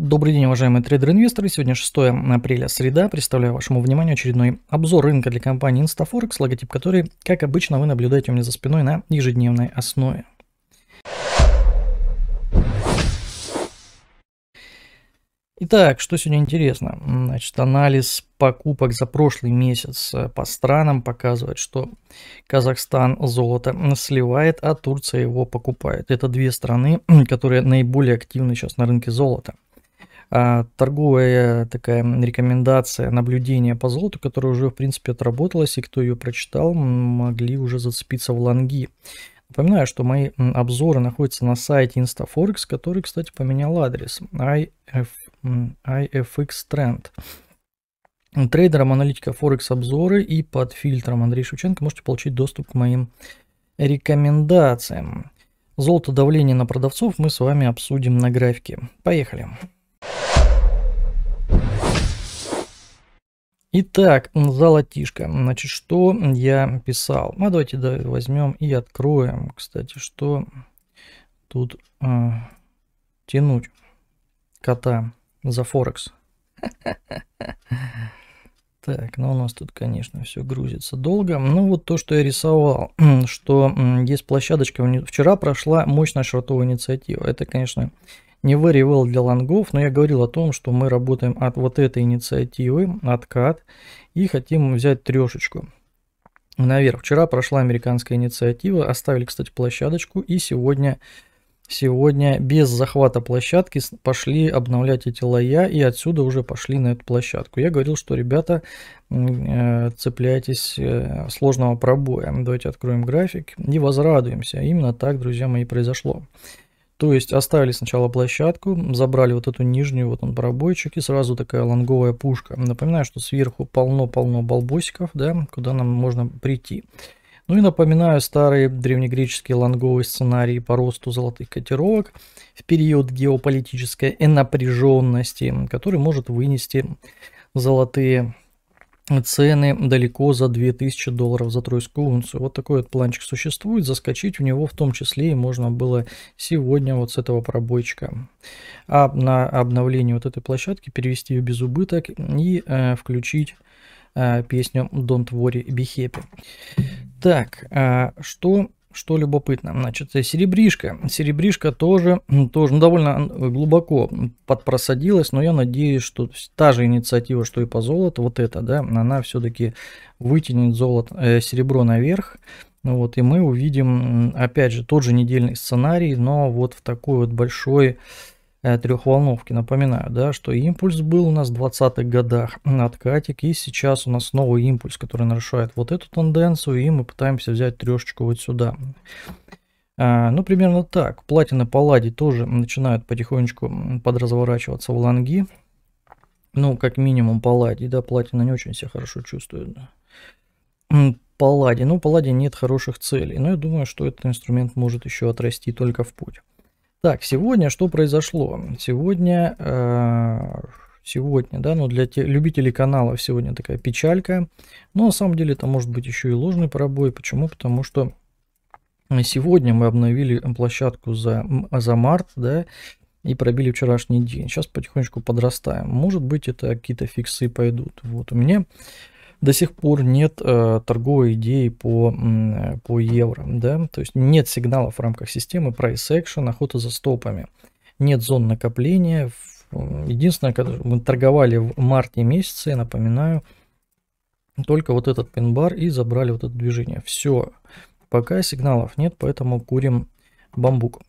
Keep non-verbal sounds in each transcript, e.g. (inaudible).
Добрый день, уважаемые трейдеры-инвесторы. Сегодня 6 апреля, среда. Представляю вашему вниманию очередной обзор рынка для компании InstaForex, логотип которой, как обычно, вы наблюдаете у меня за спиной на ежедневной основе. Итак, что сегодня интересно? Значит, анализ покупок за прошлый месяц э, по странам показывает, что Казахстан золото сливает, а Турция его покупает. Это две страны, (clears throat) которые наиболее активны сейчас на рынке золота. А, торговая такая рекомендация наблюдение по золоту, которая уже, в принципе, отработалась, и кто ее прочитал, могли уже зацепиться в лонги. Напоминаю, что мои обзоры находятся на сайте InstaForex, который, кстати, поменял адрес IF, IFX Trend. Трейдером, аналитика, Форекс, обзоры и под фильтром Андрей Шевченко можете получить доступ к моим рекомендациям. Золото давление на продавцов мы с вами обсудим на графике. Поехали. Итак, золотишко. Значит, что я писал? А давайте да, возьмем и откроем, кстати, что тут э, тянуть кота за Форекс. (laughs) Так, ну у нас тут, конечно, все грузится долго. Ну вот то, что я рисовал, (clears throat) что есть площадочка. Вчера прошла мощная шортовая инициатива. Это, конечно, не variable для лонгов, но я говорил о том, что мы работаем от вот этой инициативы, откат и хотим взять трешечку наверх. Вчера прошла американская инициатива, оставили, кстати, площадочку, и сегодня сегодня без захвата площадки пошли обновлять эти лоя и отсюда уже пошли на эту площадку. Я говорил, что ребята э, цепляйтесь э, сложного пробоя. Давайте откроем график и возрадуемся. Именно так, друзья мои, произошло. То есть оставили сначала площадку, забрали вот эту нижнюю, вот он пробойчик, и сразу такая лонговая пушка. Напоминаю, что сверху полно-полно балбосиков, да, куда нам можно прийти. Ну и напоминаю старый древнегреческий лонговый сценарий по росту золотых котировок в период геополитической напряженности, который может вынести золотые цены далеко за 2000 долларов за тройскую унцию. Вот такой вот планчик существует, заскочить в него в том числе и можно было сегодня вот с этого пробойчика. А на обновление вот этой площадки перевести ее без убыток и э, включить э, песню Don't Worry, Be Happy. Так, э, что что любопытно, значит, серебришка. Серебришка тоже, тоже ну, довольно глубоко подпросадилась, но я надеюсь, что та же инициатива, что и по золоту, вот это, да, она все-таки вытянет золото, э, серебро наверх. Ну вот, и мы увидим, опять же, тот же недельный сценарий, но вот в такой вот большой, Э, трехволновки. Напоминаю, да, что импульс был у нас в 20-х годах (clears throat) откатик, и сейчас у нас новый импульс, который нарушает вот эту тенденцию, и мы пытаемся взять трешечку вот сюда. А, ну, примерно так. Платина палладий тоже начинают потихонечку подразворачиваться в лонги. Ну, как минимум палладий, да, платина не очень себя хорошо чувствует. Палладе. Ну, Палладе нет хороших целей, но я думаю, что этот инструмент может еще отрасти только в путь. Так, сегодня что произошло? Сегодня, э, сегодня, да, ну для те, любителей канала сегодня такая печалька. Но на самом деле это может быть еще и ложный пробой. Почему? Потому что сегодня мы обновили площадку за, за март, да, и пробили вчерашний день. Сейчас потихонечку подрастаем. Может быть, это какие-то фиксы пойдут. Вот у меня до сих пор нет э, торговой идеи по, по евро, да, то есть нет сигналов в рамках системы price action, охота за стопами, нет зон накопления. Единственное, когда мы торговали в марте месяце, я напоминаю, только вот этот пин-бар и забрали вот это движение. Все, пока сигналов нет, поэтому курим бамбук.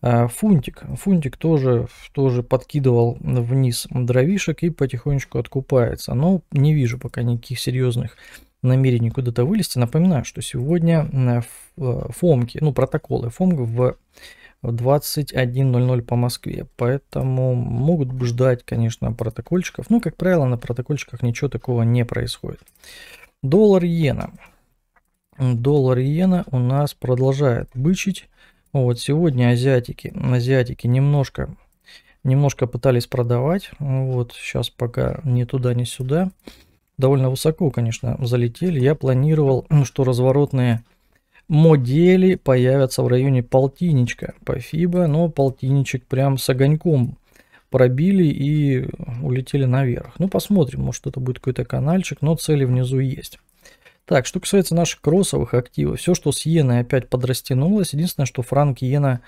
А, фунтик. Фунтик тоже, тоже подкидывал вниз дровишек и потихонечку откупается. Но не вижу пока никаких серьезных намерений куда-то вылезти. Напоминаю, что сегодня э, э, фомки, ну протоколы фомга в 21.00 по Москве. Поэтому могут ждать, конечно, протокольчиков. Ну, как правило, на протокольчиках ничего такого не происходит. Доллар иена. Доллар иена у нас продолжает бычить. Ну, вот сегодня азиатики, азиатики немножко, немножко пытались продавать. Ну, вот сейчас пока ни туда, ни сюда. Довольно высоко, конечно, залетели. Я планировал, ну, что разворотные модели появятся в районе полтинничка по фибо, но полтинничек прям с огоньком пробили и улетели наверх. Ну, посмотрим, может это будет какой-то каналчик, но цели внизу есть. Так, что касается наших кроссовых активов, все, что с иеной опять подрастянулось, единственное, что франк иена,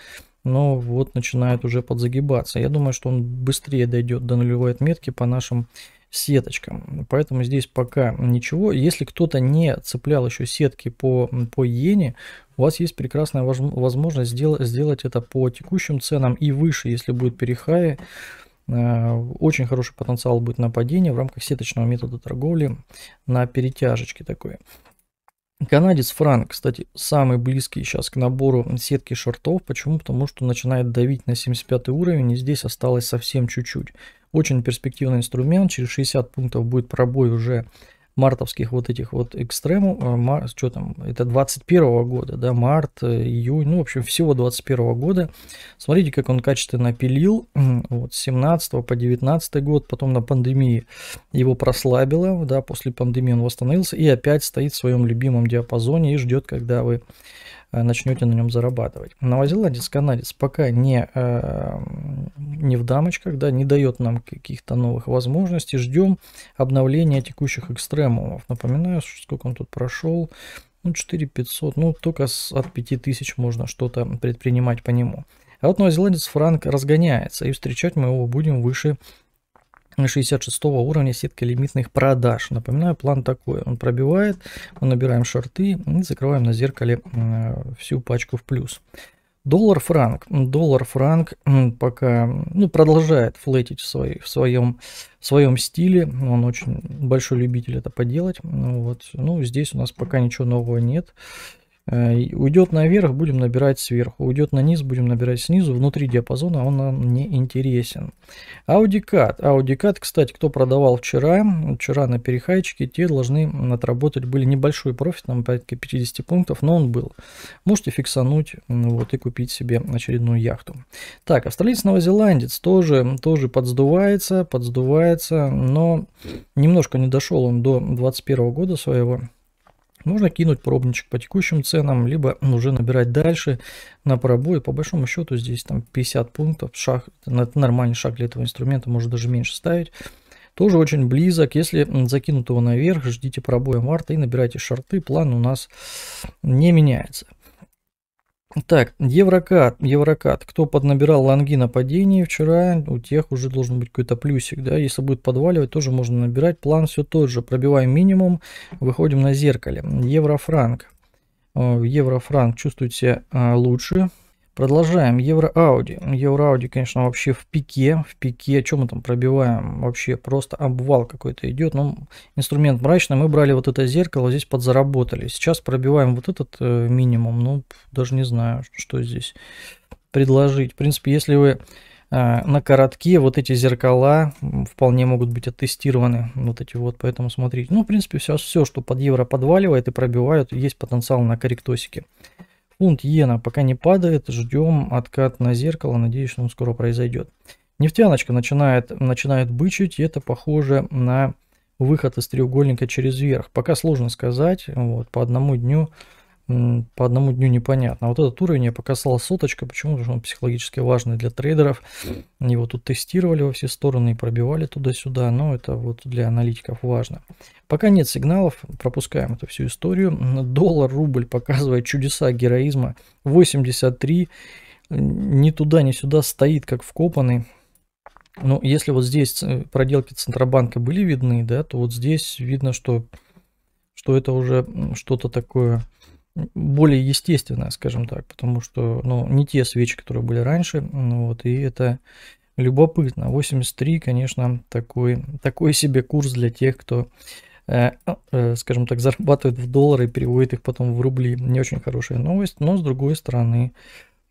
ну вот, начинает уже подзагибаться. Я думаю, что он быстрее дойдет до нулевой отметки по нашим сеточкам. Поэтому здесь пока ничего. Если кто-то не цеплял еще сетки по, по иене, у вас есть прекрасная возможность сделать, сделать это по текущим ценам и выше, если будет перехай Э, очень хороший потенциал будет нападения в рамках сеточного метода торговли на перетяжечке такой. Канадец франк, кстати, самый близкий сейчас к набору сетки шортов. Почему? Потому что начинает давить на 75 уровень, и здесь осталось совсем чуть-чуть. Очень перспективный инструмент, через 60 пунктов будет пробой уже мартовских вот этих вот экстремум, а, мар, что там, это 21 года, да, март, э, июнь, ну, в общем, всего 21 года. Смотрите, как он качественно пилил, (clears throat) вот, с 17 по 19 год, потом на пандемии его прослабило, да, после пандемии он восстановился и опять стоит в своем любимом диапазоне и ждет, когда вы Э, начнете на нем зарабатывать. Новозеландец, канадец пока не, э, не в дамочках, да, не дает нам каких-то новых возможностей. Ждем обновления текущих экстремумов. Напоминаю, сколько он тут прошел. Ну, 4500, ну, только с, от 5000 можно что-то предпринимать по нему. А вот новозеландец франк разгоняется, и встречать мы его будем выше 66 уровня сетка лимитных продаж. Напоминаю, план такой. Он пробивает, мы набираем шорты и закрываем на зеркале э, всю пачку в плюс. Доллар-франк. Доллар-франк пока ну, продолжает флетить в, свой, в, своем, в своем стиле. Он очень большой любитель это поделать. Ну вот. Ну, здесь у нас пока ничего нового Нет Э, Уйдет наверх, будем набирать сверху. Уйдет на низ, будем набирать снизу. Внутри диапазона он нам не интересен. Audi CAD. кстати, кто продавал вчера, вчера на перехайчике, те должны отработать. Были небольшой профит, там порядка 50 пунктов, но он был. Можете фиксануть вот, и купить себе очередную яхту. Так, австралиец-новозеландец тоже, тоже подсдувается, подсдувается, но немножко не дошел он до 21 года своего. Можно кинуть пробничек по текущим ценам, либо уже набирать дальше на пробой. По большому счету здесь там 50 пунктов, шаг, это нормальный шаг для этого инструмента, может даже меньше ставить. Тоже очень близок, если закинутого наверх, ждите пробоя марта и набирайте шарты, план у нас не меняется. Так, Еврокат, Еврокат. Кто поднабирал лонги на падении вчера, у тех уже должен быть какой-то плюсик, да. Если будет подваливать, тоже можно набирать. План все тот же. Пробиваем минимум, выходим на зеркале. Еврофранк. Э, Еврофранк чувствует себя а, лучше. Продолжаем. евро евро Евроауди, конечно, вообще в пике. В пике. Чем мы там пробиваем? Вообще просто обвал какой-то идет. Ну, инструмент мрачный. Мы брали вот это зеркало, здесь подзаработали. Сейчас пробиваем вот этот э, минимум. Ну, даже не знаю, что здесь предложить. В принципе, если вы э, на коротке, вот эти зеркала вполне могут быть оттестированы. Вот эти вот, поэтому смотрите. Ну, в принципе, сейчас все, что под евро подваливает и пробивают, есть потенциал на корректосике. Фунт иена пока не падает, ждем откат на зеркало, надеюсь, что он скоро произойдет. Нефтяночка начинает, начинает бычить, и это похоже на выход из треугольника через верх. Пока сложно сказать, вот, по одному дню по одному дню непонятно. вот этот уровень я показал соточка, почему? Потому что он психологически важный для трейдеров. Его тут тестировали во все стороны и пробивали туда-сюда, но это вот для аналитиков важно. Пока нет сигналов, пропускаем эту всю историю. Доллар-рубль показывает чудеса героизма. 83, ни туда, ни сюда стоит, как вкопанный. но ну, если вот здесь э, проделки Центробанка были видны, да, то вот здесь видно, что, что это уже что-то такое более естественная, скажем так, потому что, ну, не те свечи, которые были раньше, ну, вот, и это любопытно. 83, конечно, такой, такой себе курс для тех, кто, э, э, э, скажем так, зарабатывает в доллары и переводит их потом в рубли. Не очень хорошая новость, но с другой стороны,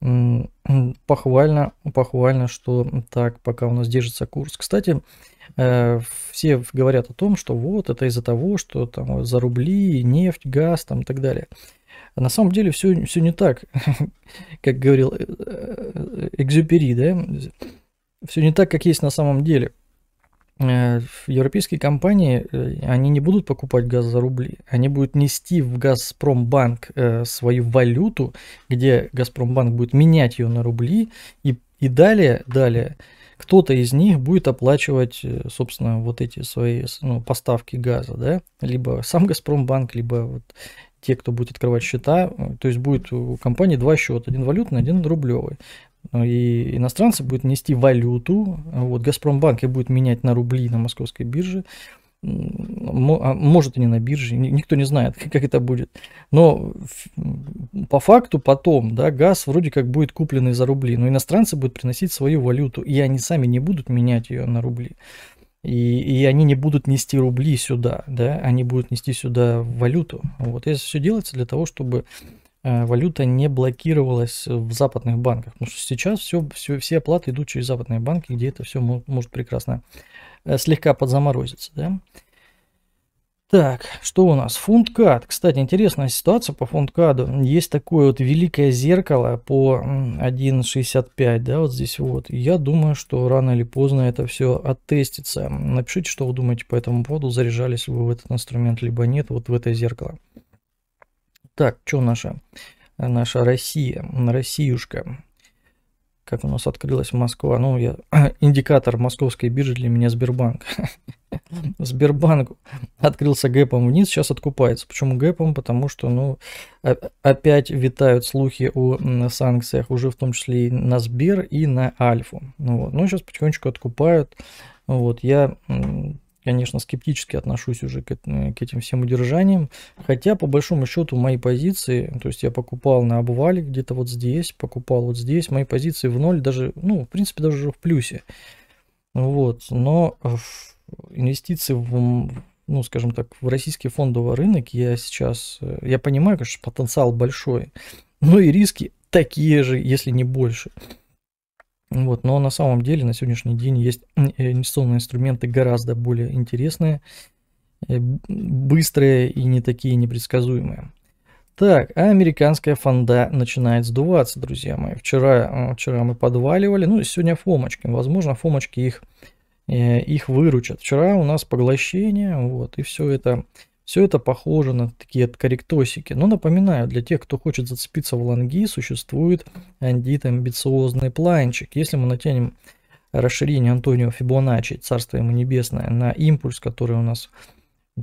э, (clears throat) похвально, похвально, что так пока у нас держится курс. Кстати, э, все говорят о том, что вот это из-за того, что там за рубли, нефть, газ там и так далее. А на самом деле все, все не так, (laughs) как говорил э, э, э, Экзюпери, да? Все не так, как есть на самом деле. Европейские компании, они не будут покупать газ за рубли, они будут нести в Газпромбанк свою валюту, где Газпромбанк будет менять ее на рубли, и, и далее, далее кто-то из них будет оплачивать, собственно, вот эти свои ну, поставки газа, да, либо сам Газпромбанк, либо вот те, кто будет открывать счета, э, то есть будет у компании два счета, один валютный, один рублевый. Э, и иностранцы будут нести валюту, э, вот Газпромбанк и будет менять на рубли на московской бирже, а, может и не на бирже, никто не знает, (laughs) как это будет. Но по факту потом, да, газ вроде как будет купленный за рубли, но иностранцы будут приносить свою валюту, и они сами не будут менять ее на рубли. И, и они не будут нести рубли сюда, да, они будут нести сюда валюту. Вот это все делается для того, чтобы э, валюта не блокировалась в западных банках. Потому что сейчас все, все, все оплаты идут через западные банки, где это все может прекрасно э, слегка подзаморозиться. Да? Так, что у нас? Фунт кад. Кстати, интересная ситуация по фунт каду. Есть такое вот великое зеркало по 1.65, да, вот здесь вот. Я думаю, что рано или поздно это все оттестится. Напишите, что вы думаете по этому поводу, заряжались вы в этот инструмент, либо нет, вот в это зеркало. Так, что наша, наша Россия, Россиюшка как у нас открылась Москва. Ну, я, (clears throat) индикатор московской биржи для меня Сбербанк. (laughs) Сбербанк открылся гэпом вниз, сейчас откупается. Почему гэпом? Потому что, ну, опять витают слухи о санкциях, уже в том числе и на Сбер, и на Альфу. Ну, вот. ну сейчас потихонечку откупают. Вот, я конечно, скептически отношусь уже к, к этим всем удержаниям. Хотя, по большому счету, мои позиции, то есть я покупал на обвале где-то вот здесь, покупал вот здесь, мои позиции в ноль, даже, ну, в принципе, даже в плюсе. Вот, но э, инвестиции в, ну, скажем так, в российский фондовый рынок я сейчас, э, я понимаю, конечно, потенциал большой, но и риски такие же, если не больше. Вот, но на самом деле на сегодняшний день есть (clears throat) инвестиционные инструменты гораздо более интересные, э, быстрые и не такие непредсказуемые. Так, а американская фонда начинает сдуваться, друзья мои. Вчера, э, вчера мы подваливали, ну, и сегодня фомочки. Возможно, фомочки их, э, их выручат. Вчера у нас поглощение, вот, и все это все это похоже на такие корректосики. Но напоминаю, для тех, кто хочет зацепиться в лонги, существует андит амбициозный планчик. Если мы натянем расширение Антонио Фибоначчи, царство ему небесное, на импульс, который у нас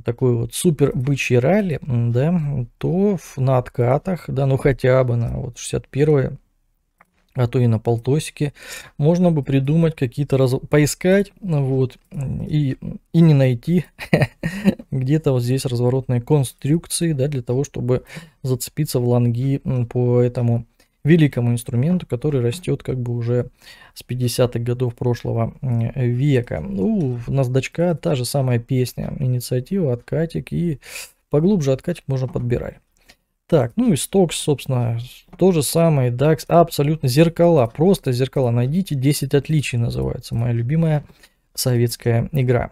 такой вот супер бычий ралли, да, то на откатах, да, ну хотя бы на вот 61 а то и на полтосике, можно бы придумать какие-то, раз... поискать, вот, и, и не найти (laughs) где-то вот здесь разворотные конструкции, да, для того, чтобы зацепиться в ланги по этому великому инструменту, который растет как бы уже с 50-х годов прошлого века. Ну, у NASDAQ та же самая песня, инициатива, откатик и поглубже откатик можно подбирать. Так, ну и Стокс, собственно, то же самое, DAX, абсолютно зеркала, просто зеркала. Найдите 10 отличий, называется моя любимая советская игра.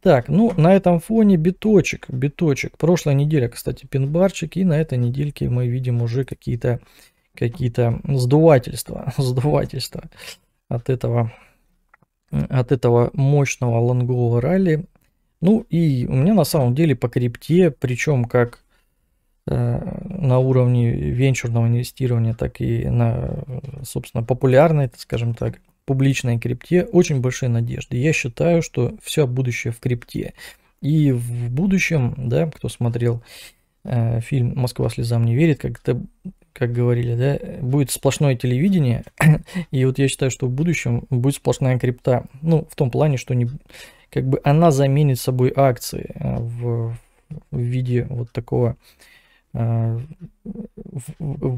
Так, ну на этом фоне биточек, биточек. Прошлая неделя, кстати, пинбарчик, и на этой недельке мы видим уже какие-то какие-то сдувательства, (laughs) сдувательства от этого, от этого мощного лонгового ралли. Ну и у меня на самом деле по крипте, причем как Э, на уровне венчурного инвестирования, так и на, собственно, популярной, скажем так, публичной крипте очень большие надежды. Я считаю, что все будущее в крипте. И в будущем, да, кто смотрел э, фильм «Москва слезам не верит», как это как говорили, да, будет сплошное телевидение, (clears throat) и вот я считаю, что в будущем будет сплошная крипта. Ну, в том плане, что не, как бы она заменит собой акции э, в, в виде вот такого э, в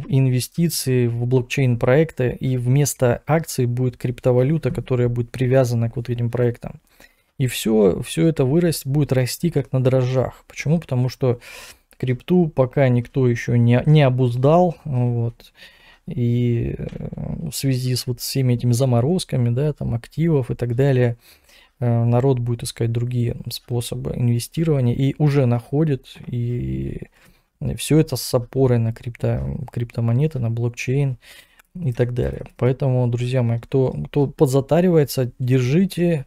инвестиции в блокчейн проекты и вместо акций будет криптовалюта, которая будет привязана к вот этим проектам. И все, все это вырасть, будет расти как на дрожжах. Почему? Потому что крипту пока никто еще не, не обуздал. Вот. И э, в связи с вот всеми этими заморозками, да, там активов и так далее, э, народ будет искать другие способы инвестирования и уже находит и все это с опорой на крипто, криптомонеты, на блокчейн и так далее. Поэтому, друзья мои, кто, кто подзатаривается, держите.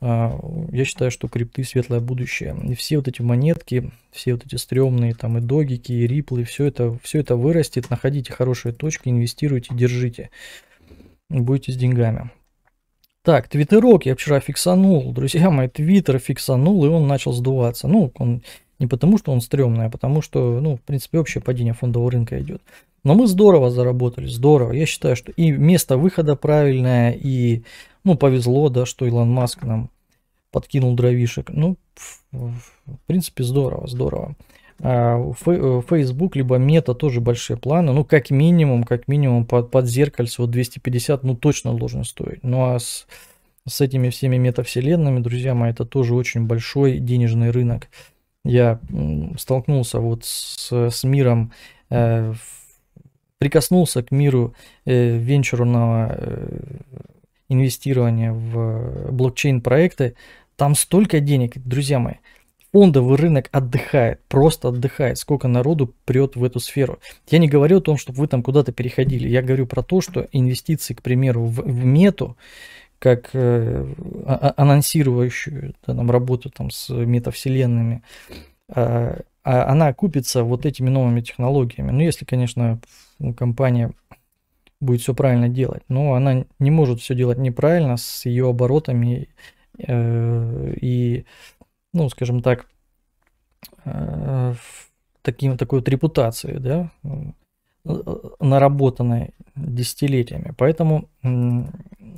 А, я считаю, что крипты светлое будущее. И все вот эти монетки, все вот эти стрёмные там и догики, и риплы, все это, все это вырастет. Находите хорошие точки, инвестируйте, держите. Будете с деньгами. Так, твиттерок я вчера фиксанул, друзья мои, твиттер фиксанул, и он начал сдуваться. Ну, он не потому, что он стрёмный, а потому, что, ну, в принципе, общее падение фондового рынка идет. Но мы здорово заработали, здорово. Я считаю, что и место выхода правильное, и, ну, повезло, да, что Илон Маск нам подкинул дровишек. Ну, в принципе, здорово, здорово. А, э, Facebook, либо Мета тоже большие планы. Ну, как минимум, как минимум под, под зеркальце вот 250, ну, точно должен стоить. Ну, а с, с этими всеми метавселенными, друзья мои, это тоже очень большой денежный рынок я столкнулся вот с, с миром, э, прикоснулся к миру э, венчурного э, инвестирования в блокчейн-проекты, там столько денег, друзья мои, фондовый рынок отдыхает, просто отдыхает, сколько народу прет в эту сферу. Я не говорю о том, чтобы вы там куда-то переходили, я говорю про то, что инвестиции, к примеру, в, в мету, как э, а, а, анонсирующую да, там, работу там, с метавселенными, а, она купится вот этими новыми технологиями. Ну, если, конечно, ну, компания будет все правильно делать, но она не может все делать неправильно с ее оборотами э, и, ну, скажем так, э, таким, такой вот репутацией, да, наработанной десятилетиями. Поэтому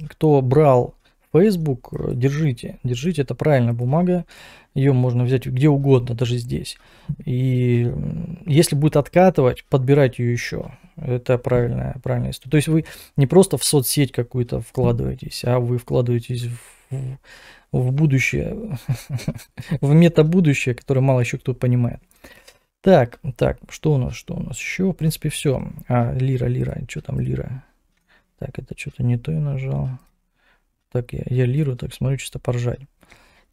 кто брал Facebook, э, держите. Держите, это правильная бумага. Ее можно взять где угодно, даже здесь. И если будет откатывать, подбирать ее еще. Это правильная, правильная история. То есть вы не просто в соцсеть какую-то вкладываетесь, а вы вкладываетесь в, в будущее, (laughs) в мета-будущее, которое мало еще кто понимает. Так, так, что у нас, что у нас еще? В принципе, все. А, лира, лира, что там лира? Так, это что-то не то я нажал. Так, я, я лиру, так смотрю, чисто поржать.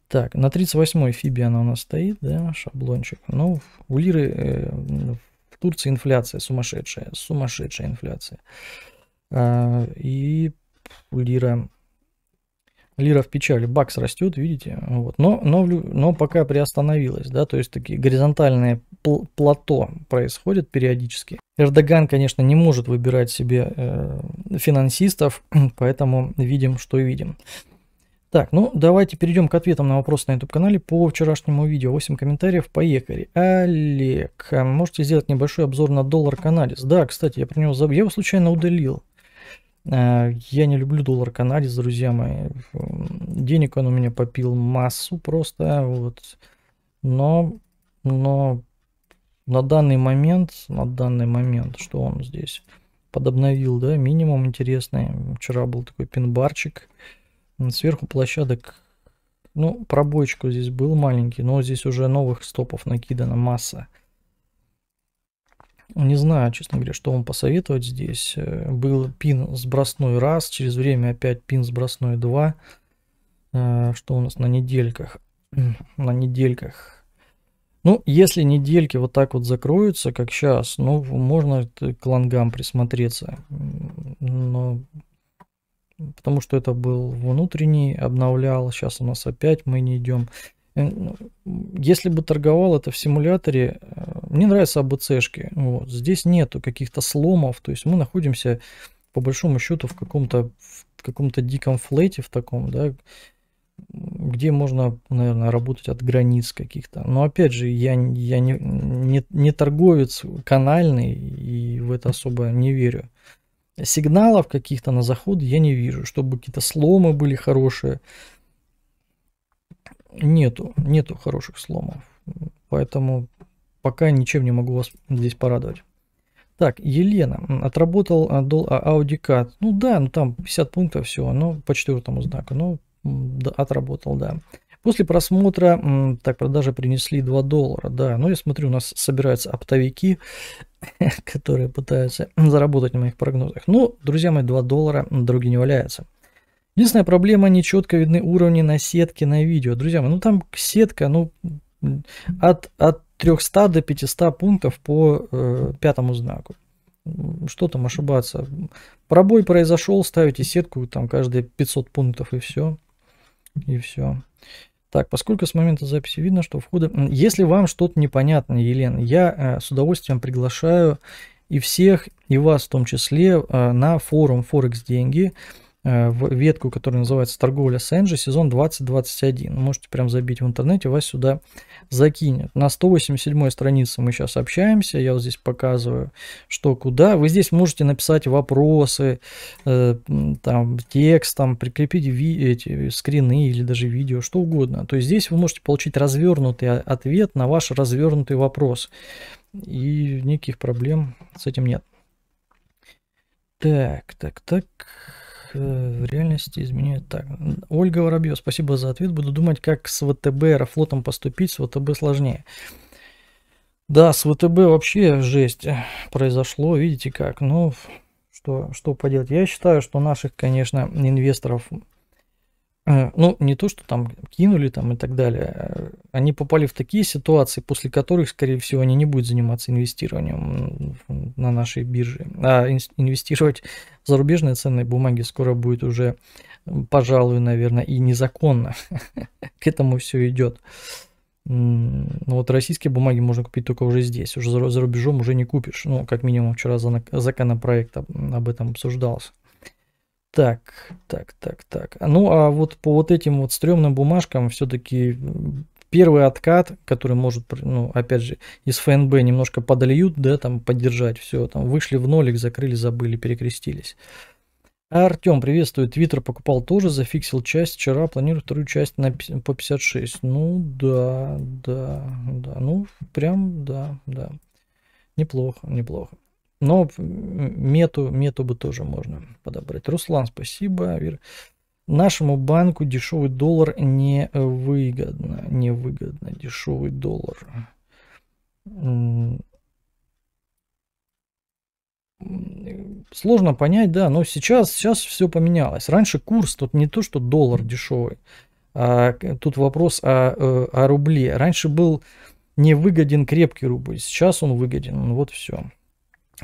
Так, на 38-й Фиби она у нас стоит, да, шаблончик. Ну, у лиры э, в Турции инфляция сумасшедшая, сумасшедшая инфляция. А, и лира лира в печали, бакс растет, видите, вот, но, но, но пока приостановилась, да, то есть такие горизонтальные плато происходит периодически. Эрдоган, конечно, не может выбирать себе э, финансистов, (clears throat) поэтому видим, что видим. Так, ну давайте перейдем к ответам на вопросы на YouTube-канале по вчерашнему видео. 8 комментариев, поехали. Олег, а можете сделать небольшой обзор на доллар канадец? Да, кстати, я про него забыл, я его случайно удалил. А, я не люблю доллар канадец, друзья мои. Денег он у меня попил массу просто, вот. Но, но на данный момент, на данный момент, что он здесь подобновил, да, минимум интересный. Вчера был такой пин-барчик. Сверху площадок, ну, пробойчику здесь был маленький, но здесь уже новых стопов накидана масса. Не знаю, честно говоря, что вам посоветовать здесь. Э, был пин сбросной раз, через время опять пин сбросной два, э, Что у нас на недельках? (clears throat) На недельках ну, если недельки вот так вот закроются, как сейчас, ну, можно к лонгам присмотреться. Но... Потому что это был внутренний, обновлял. Сейчас у нас опять мы не идем. Э, ну, если бы торговал это в симуляторе, э, мне нравятся АБЦшки. Вот. Здесь нету каких-то сломов. То есть мы находимся по большому счету в каком-то каком-то диком флейте в таком, да, где можно, наверное, работать от границ каких-то. Но опять же, я, я не, не, не торговец канальный и в это особо не верю. Сигналов каких-то на заход я не вижу, чтобы какие-то сломы были хорошие. Нету, нету хороших сломов. Поэтому пока ничем не могу вас здесь порадовать. Так, Елена, отработал Audi а, CAD. А, ну да, ну там 50 пунктов всего, но по четвертому знаку. Но ну, Отработал, да. После просмотра, так, продажи принесли 2 доллара, да. Ну, я смотрю, у нас собираются оптовики, (laughs) которые пытаются (clears throat) заработать на моих прогнозах. Ну, друзья мои, 2 доллара дороги не валяются. Единственная проблема, нечетко видны уровни на сетке на видео. Друзья мои, ну там сетка, ну, от, от 300 до 500 пунктов по э, пятому знаку. Что там ошибаться? Пробой произошел, ставите сетку там каждые 500 пунктов и все. И все. Так, поскольку с момента записи видно, что входа... Если вам что-то непонятно, Елена, я э, с удовольствием приглашаю и всех, и вас в том числе, э, на форум Форекс Деньги. Э, в ветку, которая называется «Торговля с Энджи», сезон 2021. Можете прям забить в интернете, вас сюда закинет. На 187 странице мы сейчас общаемся, я вот здесь показываю, что куда. Вы здесь можете написать вопросы, э, там, текстом, прикрепить ви эти скрины или даже видео, что угодно. То есть здесь вы можете получить развернутый ответ на ваш развернутый вопрос. И никаких проблем с этим нет. Так, так, так. Э, в реальности изменяют так. Ольга Воробьев, спасибо за ответ. Буду думать, как с ВТБ Аэрофлотом поступить. С ВТБ сложнее. Да, с ВТБ вообще жесть произошло, видите как. Ну, что, что поделать. Я считаю, что наших, конечно, инвесторов Э, ну, не то, что там кинули там и так далее. Э, они попали в такие ситуации, после которых, скорее всего, они не будут заниматься инвестированием на нашей бирже. А инвестировать в зарубежные ценные бумаги скоро будет уже, пожалуй, наверное, и незаконно. (laughs) К этому все идет. Но вот российские бумаги можно купить только уже здесь, уже за, рубежом уже не купишь. Ну, как минимум вчера законопроект об этом обсуждался. Так, так, так, так. А, ну, а вот по вот этим вот стрёмным бумажкам все-таки первый откат, который может, ну, опять же, из ФНБ немножко подольют, да, там, поддержать все, там, вышли в нолик, закрыли, забыли, перекрестились. А Артем, приветствую. Твиттер покупал тоже, зафиксил часть вчера, планирую вторую часть на, по 56. Ну да, да, да. Ну, прям да, да. Неплохо, неплохо. Но мету, мету бы тоже можно подобрать. Руслан, спасибо. Нашему банку дешевый доллар не выгодно, не выгодно дешевый доллар. Сложно понять, да, но сейчас, сейчас все поменялось. Раньше курс тут не то, что доллар дешевый, а тут вопрос о, э, о рубле. Раньше был невыгоден крепкий рубль, сейчас он выгоден, ну вот все.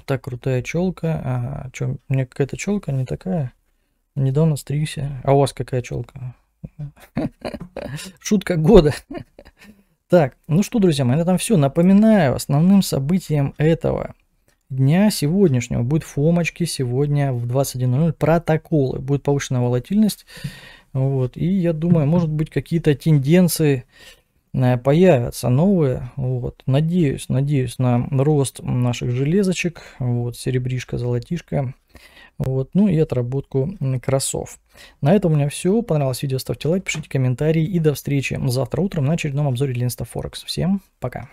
Так крутая челка. А, что, у меня какая-то челка не такая. Недавно стригся. А у вас какая челка? (laughs) Шутка года. Так, ну что, друзья мои, на этом все. Напоминаю, основным событием этого дня сегодняшнего будет фомочки сегодня в 21.00, протоколы, будет повышенная волатильность. Вот, и я думаю, может быть, какие-то тенденции Э, появятся новые. Вот. Надеюсь, надеюсь на рост наших железочек, вот, серебришка, золотишко. Вот, ну и отработку кроссов. На этом у меня все. Понравилось видео, ставьте лайк, пишите комментарии и до встречи завтра утром на очередном обзоре Ленста Форекс. Всем пока!